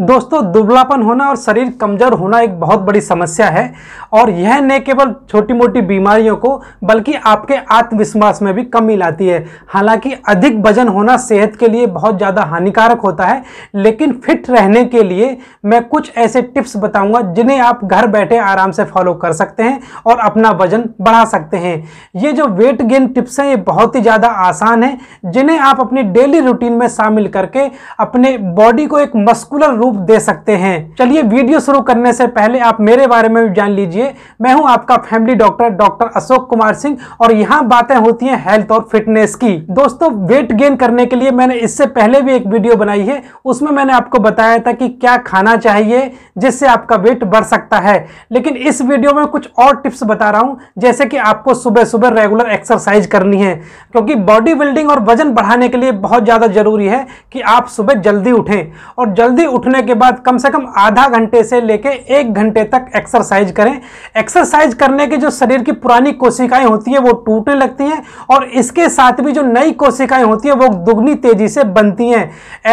दोस्तों दुबलापन होना और शरीर कमजोर होना एक बहुत बड़ी समस्या है और यह न केवल छोटी मोटी बीमारियों को बल्कि आपके आत्मविश्वास में भी कमी लाती है हालांकि अधिक वजन होना सेहत के लिए बहुत ज़्यादा हानिकारक होता है लेकिन फिट रहने के लिए मैं कुछ ऐसे टिप्स बताऊंगा जिन्हें आप घर बैठे आराम से फॉलो कर सकते हैं और अपना वजन बढ़ा सकते हैं ये जो वेट गेन टिप्स हैं ये बहुत ही ज़्यादा आसान है जिन्हें आप अपनी डेली रूटीन में शामिल करके अपने बॉडी को एक मस्कुलर रूप दे सकते हैं चलिए वीडियो शुरू करने से पहले आप मेरे बारे में भी जान लीजिए मैं हूं आपका family doctor doctor Ashok Kumar Singh और यहाँ बातें होती हैं हेल्थ और फिटनेस की दोस्तों वेट गेन करने के लिए मैंने इससे पहले भी एक वीडियो बनाई है उसमें मैंने आपको बताया था कि क्या खाना चाहिए जिससे आपका वेट बढ़ सकता है लेकिन इस वीडियो में कुछ और टिप्स बता रहा हूँ जैसे कि आपको सुबह सुबह रेगुलर एक्सरसाइज करनी है क्योंकि बॉडी बिल्डिंग और वजन बढ़ाने के लिए बहुत ज़्यादा जरूरी है कि आप सुबह जल्दी उठें और जल्दी उठने होने के बाद कम से कम आधा घंटे से लेके एक घंटे तक एक्सरसाइज करें एक्सरसाइज करने के जो शरीर की पुरानी कोशिकाएं होती है वो टूटने लगती हैं और इसके साथ भी जो नई कोशिकाएं होती है वो दुगनी तेजी से बनती हैं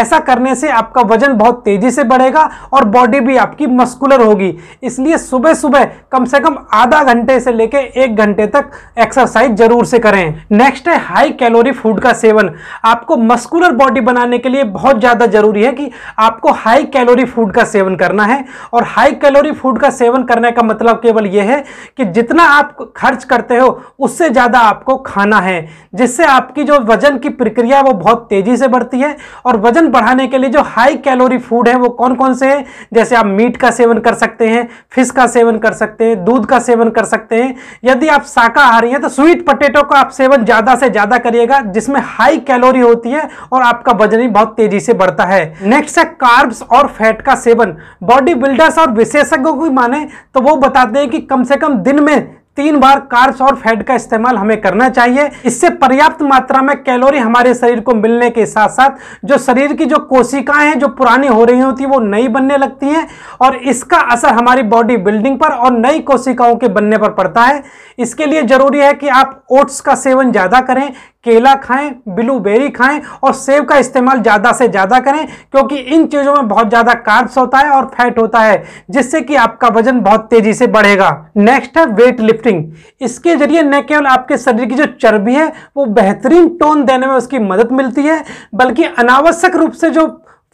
ऐसा करने से आपका वजन बहुत तेजी से बढ़ेगा और बॉडी भी आपकी मस्कुलर होगी इसलिए सुबह सुबह कम से कम आधा घंटे से लेके एक घंटे तक एक्सरसाइज जरूर से करें नेक्स्ट है हाई कैलोरी फूड का सेवन आपको मस्कुलर बॉडी बनाने के लिए बहुत ज़्यादा जरूरी है कि आपको हाई कैलोरी फूड का सेवन करना है और हाई कैलोरी फूड का सेवन करने का मतलब केवल यह है कि जितना आप खर्च करते हो उससे ज़्यादा आपको खाना है जिससे आपकी जो वजन की प्रक्रिया वो बहुत तेज़ी से बढ़ती है और वजन बढ़ाने के लिए जो हाई कैलोरी फूड है वो कौन कौन से हैं जैसे आप मीट का सेवन कर सकते हैं फिश का सेवन कर सकते हैं दूध का सेवन कर सकते हैं यदि आप शाकाहारी हैं तो स्वीट पटेटो का आप सेवन ज़्यादा से ज़्यादा करिएगा जिसमें हाई कैलोरी होती है और आपका वजन ही बहुत तेज़ी से बढ़ता है नेक्स्ट है कार्ब्स और और फैट का सेवन बॉडी बिल्डर्स और विशेषज्ञों की माने तो वो बताते हैं कि कम से कम दिन में तीन बार कार्ब्स और फैट का इस्तेमाल हमें करना चाहिए इससे पर्याप्त मात्रा में कैलोरी हमारे शरीर को मिलने के साथ साथ जो शरीर की जो कोशिकाएं हैं जो पुरानी हो रही होती है वो नई बनने लगती हैं और इसका असर हमारी बॉडी बिल्डिंग पर और नई कोशिकाओं के बनने पर पड़ता है इसके लिए जरूरी है कि आप ओट्स का सेवन ज़्यादा करें केला खाएं ब्लूबेरी खाएं और सेब का इस्तेमाल ज़्यादा से ज़्यादा करें क्योंकि इन चीज़ों में बहुत ज़्यादा कार्ब्स होता है और फैट होता है जिससे कि आपका वजन बहुत तेज़ी से बढ़ेगा नेक्स्ट है वेट लिफ्टिंग इसके जरिए न केवल आपके शरीर की जो चर्बी है वो बेहतरीन टोन देने में उसकी मदद मिलती है बल्कि अनावश्यक रूप से जो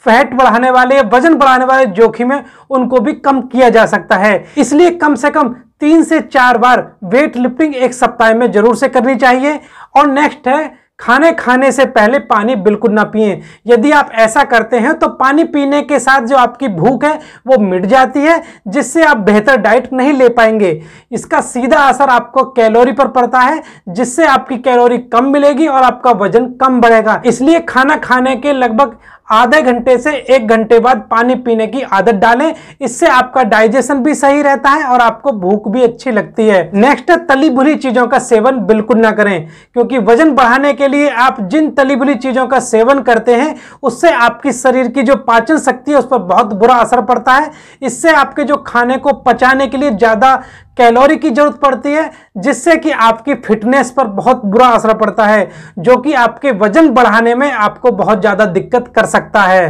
फैट बढ़ाने वाले वजन बढ़ाने वाले जोखिम है उनको भी कम किया जा सकता है इसलिए कम से कम तीन से चार बार वेट लिफ्टिंग एक सप्ताह में जरूर से करनी चाहिए और नेक्स्ट है खाने खाने से पहले पानी बिल्कुल ना पिए यदि आप ऐसा करते हैं तो पानी पीने के साथ जो आपकी भूख है वो मिट जाती है जिससे आप बेहतर डाइट नहीं ले पाएंगे इसका सीधा असर आपको कैलोरी पर पड़ता है जिससे आपकी कैलोरी कम मिलेगी और आपका वजन कम बढ़ेगा इसलिए खाना खाने के लगभग आधे घंटे से एक घंटे बाद पानी पीने की आदत डालें इससे आपका डाइजेशन भी सही रहता है और आपको भूख भी अच्छी लगती है नेक्स्ट तली भुली चीजों का सेवन बिल्कुल ना करें क्योंकि वजन बढ़ाने के लिए आप जिन तली भुली चीजों का सेवन करते हैं उससे आपकी शरीर की जो पाचन शक्ति है उस पर बहुत बुरा असर पड़ता है इससे आपके जो खाने को पचाने के लिए ज्यादा कैलोरी की जरूरत पड़ती है जिससे कि आपकी फिटनेस पर बहुत बुरा असर पड़ता है जो कि आपके वजन बढ़ाने में आपको बहुत ज़्यादा दिक्कत कर सकता है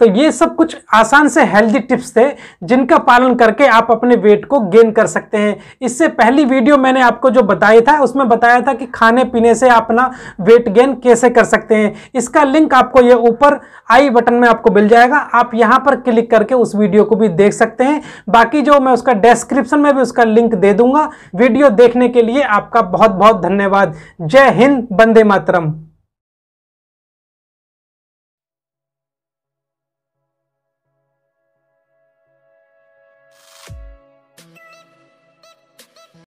तो ये सब कुछ आसान से हेल्दी टिप्स थे जिनका पालन करके आप अपने वेट को गेन कर सकते हैं इससे पहली वीडियो मैंने आपको जो बताया था उसमें बताया था कि खाने पीने से अपना वेट गेन कैसे कर सकते हैं इसका लिंक आपको ये ऊपर आई बटन में आपको मिल जाएगा आप यहाँ पर क्लिक करके उस वीडियो को भी देख सकते हैं बाकी जो मैं उसका डिस्क्रिप्शन में भी उसका लिंक दे दूंगा वीडियो देखने के लिए आपका बहुत बहुत धन्यवाद जय हिंद बंदे मातरम